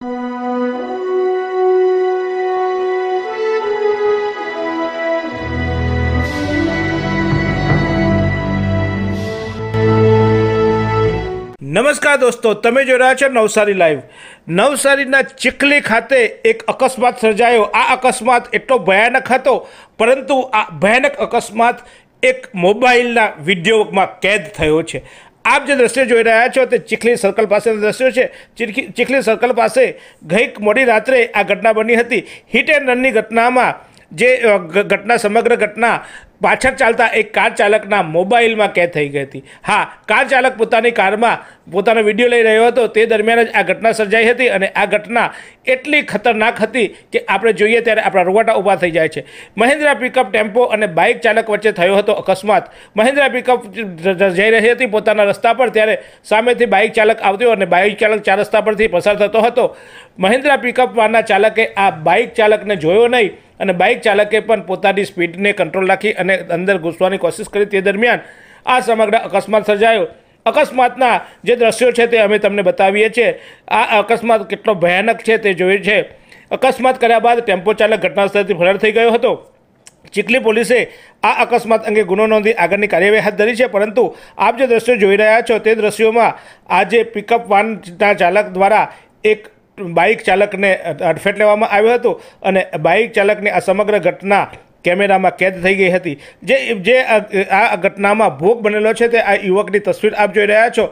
નમસ્કાર દોસ્તો તમે જો રહ્યા છો નવસારી લાઈવ નવસારીના ચીખલી ખાતે એક અકસ્માત સર્જાયો આ અકસ્માત એટલો ભયાનક હતો પરંતુ આ ભયાનક અકસ્માત એક મોબાઈલના વિડીયોમાં કેદ થયો છે આપ જે દ્રશ્ય જોઈ રહ્યા છો તે ચીખલી સર્કલ પાસેના દ્રશ્યો છે ચીખલી સર્કલ પાસે ગઈક મોડી રાત્રે આ ઘટના બની હતી હિટ એન્ડ રનની ઘટનામાં જે ઘટના સમગ્ર ઘટના પાછળ ચાલતા એક કાર ચાલકના મોબાઈલમાં કેદ થઈ ગઈ હતી હા કાર ચાલક પોતાની કારમાં પોતાનો વિડીયો લઈ રહ્યો હતો તે દરમિયાન જ આ ઘટના સર્જાઈ હતી અને આ ઘટના એટલી ખતરનાક હતી કે આપણે જોઈએ ત્યારે આપણા રોવાટા ઊભા થઈ જાય છે મહિન્દ્રા પિકઅપ ટેમ્પો અને બાઇક ચાલક વચ્ચે થયો હતો અકસ્માત મહિન્દ્રા પિકઅપ જઈ રહી હતી પોતાના રસ્તા પર ત્યારે સામેથી બાઇક ચાલક આવતો અને બાઇક ચાલક ચાર રસ્તા પરથી પસાર થતો હતો મહિન્દ્રા પિકઅપના ચાલકે આ બાઇક ચાલકને જોયો નહીં અને બાઇક ચાલકે પણ પોતાની સ્પીડને કંટ્રોલ રાખી અને અંદર ઘૂસવાની કોશિશ કરી તે દરમિયાન આ સમગ્ર અકસ્માત સર્જાયો અકસ્માતના જે દ્રશ્યો છે તે અમે તમને બતાવીએ છીએ આ અકસ્માત કેટલો ભયાનક છે તે જોયું છે અકસ્માત કર્યા બાદ ટેમ્પો ચાલક ઘટનાસ્થળથી ફરાર થઈ ગયો હતો ચીખલી પોલીસે આ અકસ્માત અંગે ગુનો નોંધી આગળની કાર્યવાહી હાથ ધરી છે પરંતુ આપ જે દ્રશ્યો જોઈ રહ્યા છો તે દ્રશ્યોમાં આજે પિકઅપ વાનના ચાલક દ્વારા એક બાઇક ચાલકને અડફેટ લેવામાં આવ્યો હતો અને બાઇક ચાલકની આ સમગ્ર ઘટના કેમેરામાં કેદ થઈ ગઈ હતી જે જે આ ઘટનામાં ભોગ બનેલો છે તે આ યુવકની તસવીર આપ જોઈ રહ્યા છો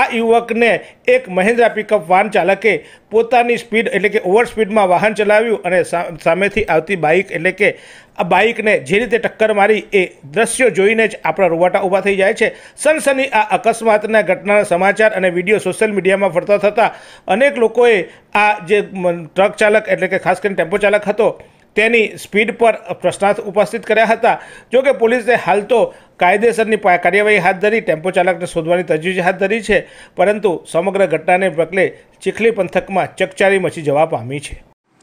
આ યુવકને એક મહેન્દ્રા પિકઅપ વાહન ચાલકે પોતાની સ્પીડ એટલે કે ઓવર સ્પીડમાં વાહન ચલાવ્યું અને સામેથી આવતી બાઇક એટલે કે આ બાઇકને જે રીતે ટક્કર મારી એ દ્રશ્યો જોઈને જ આપણા રોવાટા ઊભા થઈ જાય છે સનસની આ અકસ્માતના ઘટનાના સમાચાર અને વિડીયો સોશિયલ મીડિયામાં ફરતા થતાં અનેક લોકોએ આ જે ટ્રક ચાલક એટલે કે ખાસ કરીને ટેમ્પો ચાલક હતો તેની સ્પીડ પર પ્રશ્નાર્થ ઉપસ્થિત કર્યા હતા જોકે પોલીસે હાલ તો કાયદેસરની કાર્યવાહી હાથ ધરી ટેમ્પો ચાલકને શોધવાની તજવીજ હાથ ધરી છે પરંતુ સમગ્ર ઘટનાને પગલે ચીખલી પંથકમાં ચકચારી મચી જવા પામી છે